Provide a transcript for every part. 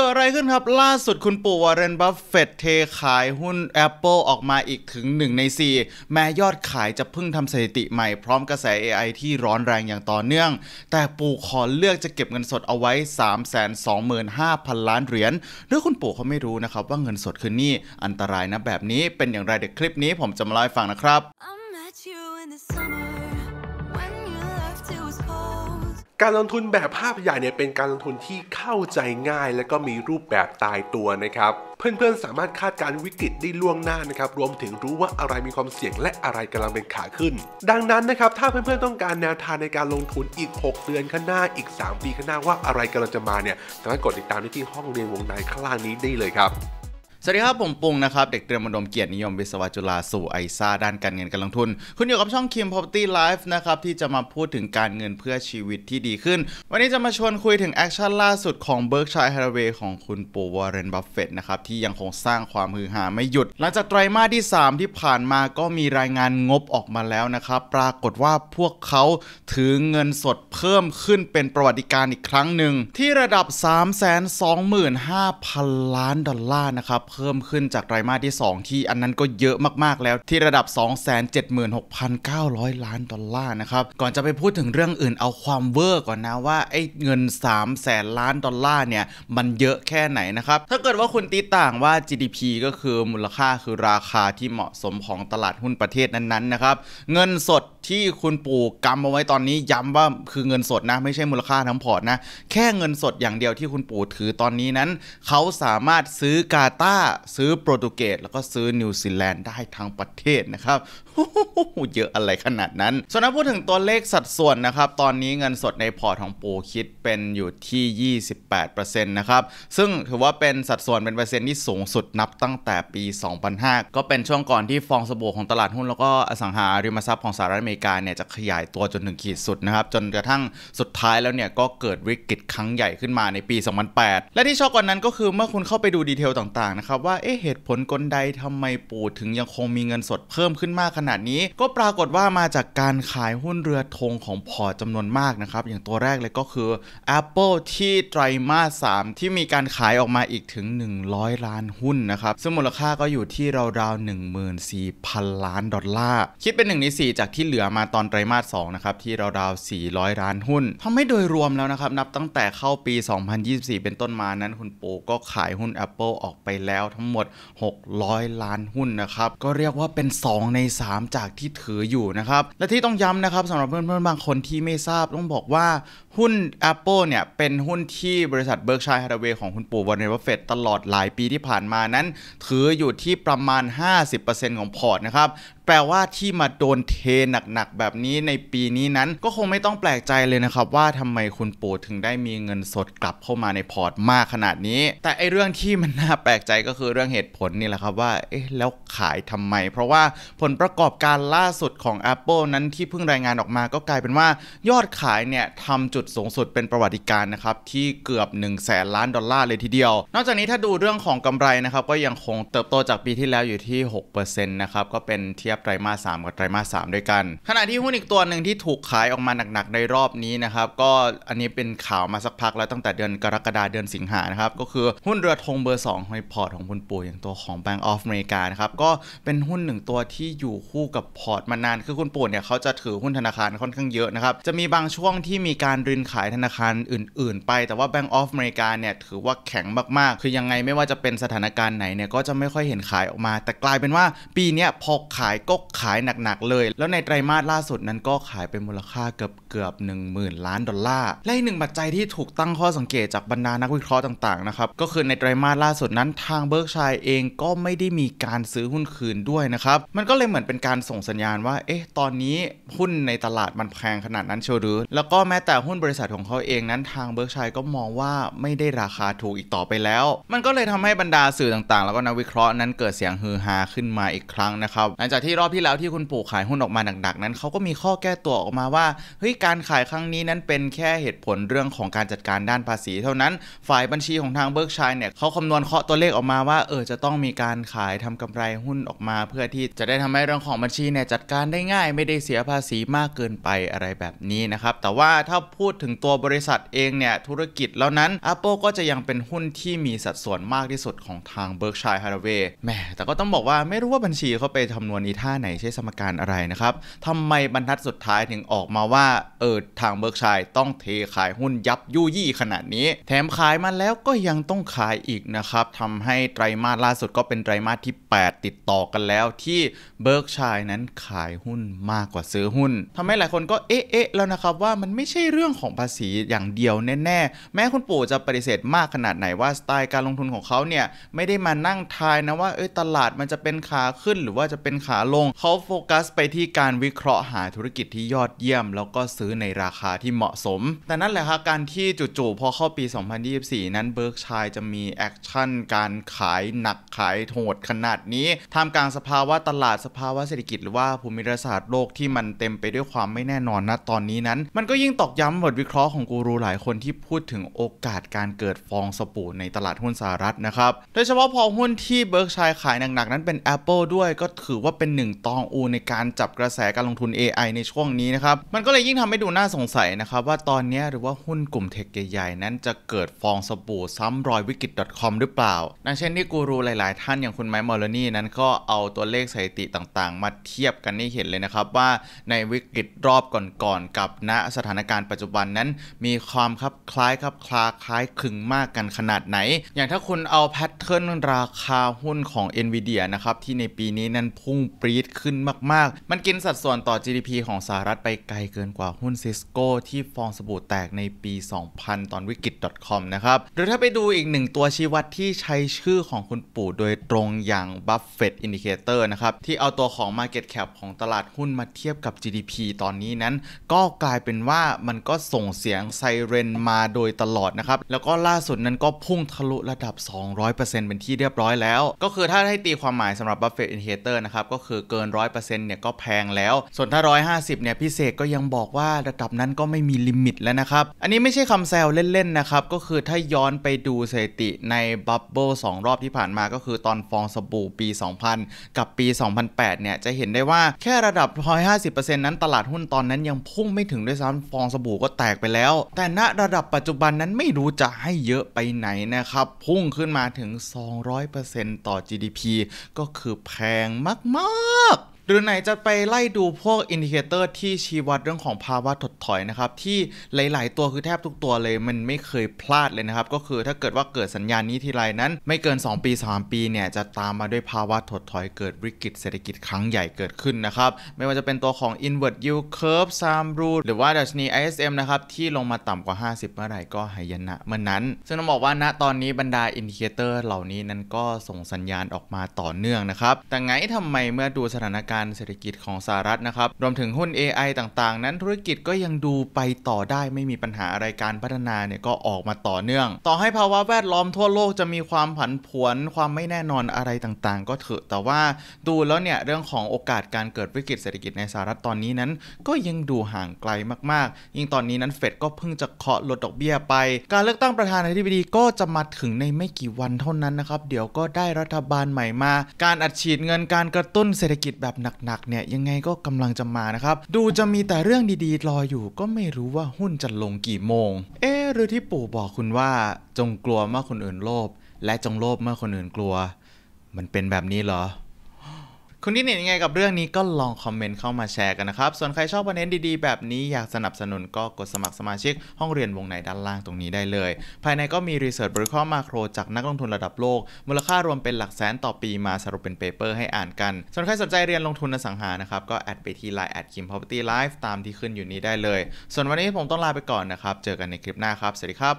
เกิดอะไรขึ้นครับ ล่าสุดคุณปู่วอร์เรนบัฟเฟตเทขายหุ้น Apple ออกมาอีกถึง 1 ใน 4 แม้ยอดขายจะเพิ่งทำสถิติใหม่ พร้อมกระแส AI ที่ร้อนแรงอย่างต่อเนื่อง แต่ปู่ขอเลือกจะเก็บเงินสดเอาไว้ 325,000ล้านเหรียญด้วยคุณปู่เขาไม่รู้นะครับว่าเงินสดคือนี่อันตรายนะแบบนี้เป็นอย่างไรเดี๋ยวคลิปนี้ผมจะมาเล่าให้ฟังนะครับการลงทุนแบบภาพใหญ่เนี่ยเป็นการลงทุนที่เข้าใจง่ายและก็มีรูปแบบตายตัวนะครับเพื่อนๆสามารถคาดการวิกฤตได้ล่วงหน้านะครับรวมถึงรู้ว่าอะไรมีความเสี่ยงและอะไรกำลังเป็นขาขึ้น ดังนั้นนะครับถ้าเพื่อนๆต้องการแนวทางในการลงทุนอีก 6เดือนข้างหน้าอีก 3 ปีข้างหน้าว่าอะไรกำลังจะมาเนี่ยสามารถกดติดตามได้ที่ห้องเรียนวงในข้างล่างนี้ได้เลยครับสวัสดีครับผมปุงนะครับเด็กเตรียมอุดมเกียรตินิยม วิศวะจุฬาสู่ไอซ่า ด้านการเงินการลงทุน คุณอยู่กับช่องคิม Property Life นะครับ ที่จะมาพูดถึงการเงินเพื่อชีวิตที่ดีขึ้น วันนี้จะมาชวนคุยถึงแอคชั่นล่าสุดของ Berkshire Hathaway ของคุณปูวอร์เรนบัฟเฟตนะครับที่ยังคงสร้างความฮือฮาไม่หยุด หลังจากไตรมาสที่ 3 ที่ผ่านมาก็มีรายงานงบออกมาแล้วนะครับปรากฏว่าพวกเขาถือเงินสดเพิ่มขึ้นเป็นประวัติการอีกครั้งหนึ่งที่ระดับ 3 2 5 0 0 0 ล้านดอลลาร์นะครับพิ่มขึ้นจากไตรมาสที่ 2 ที่อันนั้นก็เยอะมากๆ แล้วที่ระดับ 276,900 ล้านดอลลาร์นะครับ ก่อนจะไปพูดถึงเรื่องอื่นเอาความเวอร์ก่อนนะว่าไอ้เงิน 3 0 0แสนล้านดอลลาร์เนี่ย มันเยอะแค่ไหนนะครับ ถ้าเกิดว่าคุณตีต่างว่า GDP ก็คือมูลค่าคือราคาที่เหมาะสมของตลาดหุ้นประเทศนั้น ๆ นะครับ เงินสดที่คุณปู่กำเอาไว้ตอนนี้ ย้ำว่าคือเงินสดนะไม่ใช่มูลค่าทั้งพอร์ตนะ แค่เงินสดอย่างเดียวที่คุณปู่ถือตอนนี้นั้นเขาสามารถซื้อกาตาซื้อโปรตุเกสแล้วก็ซื้อนิวซีแลนด์ได้ทั้งประเทศนะครับเยอะอะไรขนาดนั้น ส่วนถ้าพูดถึงตัวเลขสัดส่วนนะครับ ตอนนี้เงินสดในพอร์ตของปูคิดเป็นอยู่ที่ 28%นะครับ ซึ่งถือว่าเป็นสัดส่วนเป็นเปอร์เซ็นต์ที่สูงสุดนับตั้งแต่ปี 2005 ก็เป็นช่วงก่อนที่ฟองสบู่ของตลาดหุ้น แล้วก็อสังหาริมทรัพย์ของสหรัฐอเมริกาเนี่ย จะขยายตัวจนถึงขีดสุดนะครับ จนกระทั่งสุดท้ายแล้วเนี่ยก็เกิดวิกฤตครั้งใหญ่ขึ้นมาในปี 2008 และที่ชอบกว่านั้นก็คือเมื่อคุณเข้าไปดูดีเทลต่างๆนะครับว่าเอ๊ะเหตุผลกลใดทำไมปูถึงยังคงมีเงินสดเพิ่มขึ้นมากขนนาดนี้ก็ปรากฏว่ามาจากการขายหุ้นเรือธงของพอร์ตจำนวนมากนะครับ อย่างตัวแรกเลยก็คือ Apple ที่ไตรมาส3ที่มีการขายออกมาอีกถึง 100 ล้านหุ้นนะครับซึ่งมูลค่าก็อยู่ที่ราวๆ 14,000 ล้านดอลลาร์ คิดเป็น1ใน4จากที่เหลือมาตอนไตรมาส2นะครับ ที่ราวๆ 400 ล้านหุ้นทำให้โดยรวมแล้วนะครับ นับตั้งแต่เข้าปี 2024 เป็นต้นมานั้นคุณปูก็ขายหุ้น Apple ออกไปแล้วทั้งหมด 600 ล้านหุ้นนะครับก็เรียกว่าเป็น 2 ใน 3มจากที่ถืออยู่นะครับ และที่ต้องย้ำนะครับสำหรับเพื่อนๆ บางคนที่ไม่ทราบต้องบอกว่าหุ้น Apple เนี่ย เป็นหุ้นที่บริษัทเบิร์กชัยฮาร์ดเวย์ของคุณปู่วอร์เนอร์บฟเฟตตลอดหลายปีที่ผ่านมานั้น ถืออยู่ที่ประมาณ 50%ของ พอร์ตนะครับ แปลว่าที่มาโดนเทหนักๆ แบบนี้ในปีนี้นั้นก็คงไม่ต้องแปลกใจเลยนะครับ ว่าทำไมคุณปู่ถึงได้มีเงินสดกลับเข้ามาในพอร์ตมากขนาดนี้ แต่ไอเรื่องที่มันน่าแปลกใจก็คือเรื่องเหตุผลนี่แหละครับว่าเอ๊ะแล้วขายทำไม เพราะว่าผลประกอบการล่าสุดของ Apple นั้นที่เพิ่งรายงานออกมาก็กลายเป็นว่า ยอดขายเนี่ยทำจุดดสูงสุดเป็นประวัติการนะครับที่เกือบ1นึ่งแสนล้านดอลลาร์เลยทีเดียว นอกจากนี้ถ้าดูเรื่องของกำไรนะครับก็ยังคงเติบโตจากปีที่แล้วอยู่ที่ 6%นะครับก็เป็นเทียบไตรมาสมกับไตรมาสมด้วยกัน ขณะที่หุ้นอีกตัวหนึ่งที่ถูกขายออกมาหนักๆ ในรอบนี้นะครับ ก็อันนี้เป็นข่าวมาสักพักแล้วตั้งแต่เดือนกรกฎาเดือนสิงหานะครับก็คือหุ้นเรือธงเบอร์2ในพอร์ตของคุณปู่อย่างตัวของ Bank of America นะครับก็เป็นหุ้นหนึ่งตัวที่อยู่คู่กับพอร์ตมานานคือคุณปู่เนี่ยเขาจะถือหุ้นธนาคารค่อนข้างเยอะนะครับจะมีบางช่วงที่มีการรีนขายธนาคาร อื่นๆ ไป แต่ว่า Bank of America เนี่ย ถือว่าแข็งมากๆ คือยังไงไม่ว่าจะเป็นสถานการณ์ไหนเนี่ยก็จะไม่ค่อยเห็นขายออกมา แต่กลายเป็นว่าปีนี้พอขายก็ขายหนัก ๆเลย แล้วในไตรมาสล่าสุดนั้นก็ขายเป็นมูลค่าเกือบเกือบ1 0,000 ล้านดอลลาร์ และอีกหนึ่งปัจจัยที่ถูกตั้งข้อสังเกตจากบรรดานักวิเคราะห์ต่างๆนะครับก็คือในไตรมาสล่าสุดนั้นทางเบิร์กชัยเองก็ไม่ได้มีการซื้อหุ้นคืนด้วยนะครับมันก็เลยเหมือนเป็นการส่งสัญญาณว่า เอ๊ะตอนนี้หุ้นในตลาดมันแพงขนาดนั้นเชียวหรือแล้วก็แม้แต่หุ้นบบริษัทของเขาเองนั้นทางเบิร์กชัยก็มองว่าไม่ได้ราคาถูกอีกต่อไปแล้ว มันก็เลยทำให้บรรดาสื่อต่างๆ แล้วก็นักวิเคราะห์นั้นเกิดเสียงฮือฮาขึ้นมาอีกครั้งนะครับหลังจากที่รอบที่แล้วที่คุณปู่ขายหุ้นออกมาหนักๆนั้นเขาก็มีข้อแก้ตัวออกมาว่าเฮ้ยการขายครั้งนี้นั้นเป็นแค่เหตุผลเรื่องของการจัดการด้านภาษีเท่านั้นฝ่ายบัญชีของทางเบิร์กชัยเนี่ยเขาคำนวณเคาะตัวเลขออกมาว่าเออจะต้องมีการขายทำกำไรหุ้นออกมา เพื่อที่จะได้ทำให้เรื่องของบัญชีเนี่ยจัดการได้ง่ายไม่ได้เสียภาษีมากเกินไปอะไรแบบนี้นะครับแต่ว่าถ้าพูพูดถึงตัวบริษัทเองเนี่ย ธุรกิจแล้วนั้น Apple ก็จะยังเป็นหุ้นที่มีสัดส่วนมากที่สุดของทาง Berkshire Hathaway แม่ แต่ก็ต้องบอกว่าไม่รู้ว่าบัญชีเขาไปคำนวณอีท่าไหนใช้สมการอะไรนะครับทำไมบรรทัดสุดท้ายถึงออกมาว่าเออทาง Berkshire ต้องเทขายหุ้นยับยุ่ยี่ขนาดนี้ แถมขายมาแล้วก็ยังต้องขายอีกนะครับทำให้ไตรมาสล่าสุดก็เป็นไตรมาสที่ 8 ติดต่อกันแล้วที่ Berkshire นั้นขายหุ้นมากกว่าซื้อหุ้นทำให้หลายคนก็เอ๊ะแล้วนะครับว่ามันไม่ใช่เรื่องของภาษีอย่างเดียวแน่ๆ แม้คุณปู่จะปฏิเสธมากขนาดไหนว่าสไตล์การลงทุนของเขาเนี่ย ไม่ได้มานั่งทายนะว่า เอ้ย ตลาดมันจะเป็นขาขึ้น หรือว่าจะเป็นขาลงเขาโฟกัสไปที่การวิเคราะห์หาธุรกิจที่ยอดเยี่ยม แล้วก็ซื้อในราคาที่เหมาะสม แต่นั่นแหละครับการที่จู่ๆพอเข้าปี 2024 นั้นเบิร์กชัยจะมีแอคชั่นการขายหนักขายโหดขนาดนี้ท่ามกลางสภาวะตลาดสภาวะเศรษฐกิจหรือว่าภูมิรัศาสตร์โลกที่มันเต็มไปด้วยความไม่แน่นอนนะตอนนี้นั้น มันก็ยิ่งตอกย้ำบทวิเคราะห์ของกูรู หลายคนที่พูดถึงโอกาสการเกิดฟองสบู่ในตลาดหุ้นสหรัฐนะครับ โดยเฉพาะพอหุ้นที่เบิร์กชัยขายหนักๆนั้นเป็น Apple ด้วยก็ถือว่าเป็นหนึ่งตองอูในการจับกระแสการลงทุน AI ในช่วงนี้นะครับ มันก็เลยยิ่งทำให้ดูน่าสงสัยนะครับ ว่าตอนนี้หรือว่าหุ้นกลุ่มเทคใหญ่ๆนั้นจะเกิดฟองสบู่ซ้ำรอยวิกฤต .com หรือเปล่าดังเช่นที่กูรูหลายๆ ท่านอย่างคุณไมค์มอร์ลนี่ นั้นก็เอาตัวเลขสถิติต่างๆ มาเทียบกันให้เห็นเลยนะครับว่าในวิกฤตรอบก่อนๆกับณสถานการณ์ปัจจุบันวันนั้น มีความคลับคล้ายคลับคลาคล้าย คลึง มากกันขนาดไหน อย่างถ้าคุณเอาแพทเทิร์นราคาหุ้นของ n v i d i ีนะ ครับ ที่ในปีนี้นั้นพุ่ง ปรี๊ดขึ้นมากๆ มันกินสัดส่วนต่อ GDP ของสหรัฐไปไกลเกินกว่าหุ้นซิสโกที่ฟองสบู่แตกในปี 2000 ตอนวิกฤต .com นะ ครับ หรือถ้าไปดูอีกหนึ่งตัวชี้วัดที่ใช้ชื่อของคุณปู่ โดยตรงอย่างบัฟเฟตต์อินดิเคเตอร์นะครับที่เอาตัวของ Market Cap ของตลาดหุ้นมาเทียบกับ GDP ตอนนี้นั้น ก็กลายเป็นว่ามันก็ส่งเสียงไซเรนมาโดยตลอดนะครับ แล้วก็ล่าสุดนั้นก็พุ่งทะลุระดับ 200%เป็นที่เรียบร้อยแล้ว ก็คือถ้าให้ตีความหมายสำหรับ Buffett Indicator นะครับ ก็คือเกิน 100%เนี่ยก็แพงแล้ว ส่วนถ้า 150 เนี่ย พิเศษก็ยังบอกว่าระดับนั้นก็ไม่มีลิมิตแล้วนะครับ อันนี้ไม่ใช่คำแซวเล่น ๆ นะครับ ก็คือถ้าย้อนไปดูสถิติในบับเบิลสรอบที่ผ่านมา ก็คือตอนฟองสบู่ปี 2000 กับปี 2008 เนี่ย จะเห็นได้ว่าแค่ระดับ 150%นั้นตลาดหุ้นตอนนั้นยังพุ่งไม่ถึงด้วยซ้ำฟองสบู่ก็แตกไปแล้ว แต่ณระดับปัจจุบันนั้นไม่รู้จะให้เยอะไปไหนนะครับ พุ่งขึ้นมาถึง 200%ต่อ GDP ก็คือแพงมาก ๆหรือไหนจะไปไล่ดูพวกอินดิเคเตอร์ที่ชี้วัดเรื่องของภาวะถดถอยนะครับ ที่หลาย ๆ ตัวคือแทบทุกตัวเลยมันไม่เคยพลาดเลยนะครับ ก็คือถ้าเกิดว่าเกิดสัญญาณนี้ทีไรนั้น ไม่เกิน 2 ปี 3 ปีเนี่ย จะตามมาด้วยภาวะถดถอยเกิดวิกฤตเศรษฐกิจครั้งใหญ่เกิดขึ้นนะครับ ไม่ว่าจะเป็นตัวของ inward yield curve ซามรูหรือว่าดัชนี ISM นะครับที่ลงมาต่ำกว่า 50 เมื่อไหร่ก็หายนะเมื่อนนั้น ซึ่งต้องบอกว่าณตอนนี้บรรดาอินดิเคเตอร์เหล่านี้นั้นก็ส่งสัญญาณออกมาต่อเนื่องนะครับแต่ไงทำไมเมื่อดูสถานการณ์การเศรษฐกิจของสหรัฐนะครับ รวมถึงหุ้น AI ต่าง ๆ นั้น ธุรกิจก็ยังดูไปต่อได้ไม่มีปัญหาอะไรการพัฒนาเนี่ยก็ออกมาต่อเนื่อง ต่อให้ภาวะแวดล้อมทั่วโลกจะมีความผันผวน ความไม่แน่นอนอะไรต่างๆ ก็เถอะแต่ว่าดูแล้วเนี่ยเรื่องของโอกาสการเกิดวิกฤต เศรษฐกิจในสหรัฐตอนนี้นั้น ก็ยังดูห่างไกลมากๆ ยิ่งตอนนี้นั้นเฟดก็เพิ่งจะเคาะลดดอกเบี้ยไปการเลือกตั้งประธานาธิบดี ก็จะมาถึงในไม่กี่วันเท่านั้นนะครับ เดี๋ยวก็ได้รัฐบาลใหม่มาการอัดฉีดเงินการกระตุ้นเศรษฐกิจแบบหนักๆ เนี่ยยังไงก็กำลังจะมานะครับ ดูจะมีแต่เรื่องดีๆ รออยู่ก็ไม่รู้ว่าหุ้นจะลงกี่โมง เอ๊หรือที่ปู่บอกคุณว่า จงกลัวเมื่อคนอื่นโลภและจงโลภเมื่อคนอื่นกลัว มันเป็นแบบนี้เหรอคุณคิดเห็นยังไงกับเรื่องนี้ก็ลองคอมเมนต์เข้ามาแชร์กันนะครับ ส่วนใครชอบประเด็นดี ๆ แบบนี้ อยากสนับสนุนก็กดสมัครสมาชิก ห้องเรียนวงในด้านล่างตรงนี้ได้เลย ภายในก็มีรีเสิร์ชบริข้อมาโครจากนักลงทุนระดับโลก มูลค่ารวมเป็นหลักแสนต่อปีมาสรุปเป็นเปเปอร์ให้อ่านกัน ส่วนใครสนใจเรียนลงทุนอสังหานะครับก็แอดไปที่ไลน์แอดคิมพเวอร์ตี้ไลฟ์ตามที่ขึ้นอยู่นี้ได้เลย ส่วนวันนี้ผมต้องลาไปก่อนนะครับเจอกันในคลิปหน้าครับสวัสดีครับ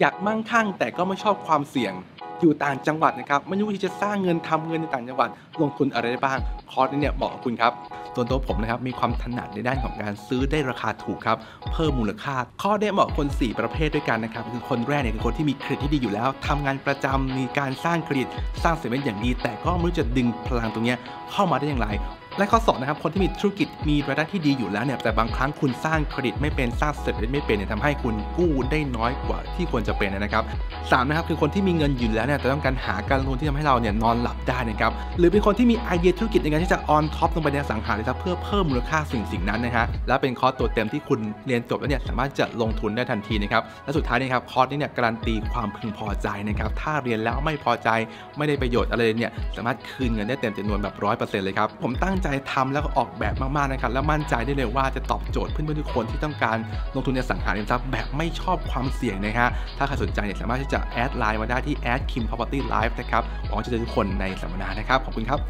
อยากมั่งคั่ง แต่ก็ไม่ชอบความเสี่ยงอยู่ต่างจังหวัดนะครับไม่รู้ที่จะสร้างเงินทำเงินในต่างจังหวัด ลงทุนอะไรได้บ้างคอร์สนี้เนี่ยเหมาะกับคุณครับส่วนตัวผมนะครับมีความถนัดในด้านของการซื้อได้ราคาถูกครับ เพิ่มมูลค่าคอร์้เหมาะคน 4 ประเภทด้วยกันนะครับคือคนแรกเนี่ยคือคนที่มีเครดิตที่ดีอยู่แล้ว ทำงานประจำมีการสร้างเครดิตสร้างเซมเมนอย่างดี แต่ก็ไม่รู้จะดึงพลังตรงนี้เข้ามาได้อย่างไรและข้อสอนะครับคนที่มีธุรกิจมีรายได้ที่ดีอยู่แล้วเนี่ยแต่บางครั้งคุณสร้างเครดิตไม่เป็นสร้างเสร็จไม่เป็นเนี่ยทำให้คุณกู้ได้น้อยกว่าที่ควรจะเป็นนะครับสามนะครับคือคนที่มีเงินอยู่แล้วเนี่ยแต่ต้องการหาการลงทุนที่ทำให้เราเนี่ยนอนหลับได้นะครับหรือเป็นคนที่มีไอเดียธุรกิจในการที่จะออนท็อปลงไปในสังหาริมทรัพย์เพื่อเพิ่มมูลค่าสิ่งสิ่งนั้นนะฮะและเป็นคอร์สตัวเต็มที่คุณเรียนจบแล้วเนี่ยสามารถจะลงทุนได้ทันทีนะครับและสุดท้ายนะครับคอร์สนี้เนี่ยการันตีความพึงพอใจนะครับถ้าเรียนแล้วไม่พอใจไม่ได้ประโยชน์อะไรเนี่ยสามารถคืนเงินได้เต็มจำนวนแบบร้อยเปอร์เซ็นต์เลยครับผมตั้งใจทำแล้วก็ออกแบบมาก ๆ นะครับ แล้วมั่นใจได้เลยว่าจะตอบโจทย์เพื่อนๆทุกคนที่ต้องการลงทุนในสังหาริมทรัพย์แบบไม่ชอบความเสี่ยงนะฮะถ้าใครสนใจเนี่ยสามารถที่จะแอดไลน์มาได้ที่แอดคิมพ property l i ฟ e นะครับหวังจะเจอทุกคนในสัมมนานะครับ ขอบคุณครับ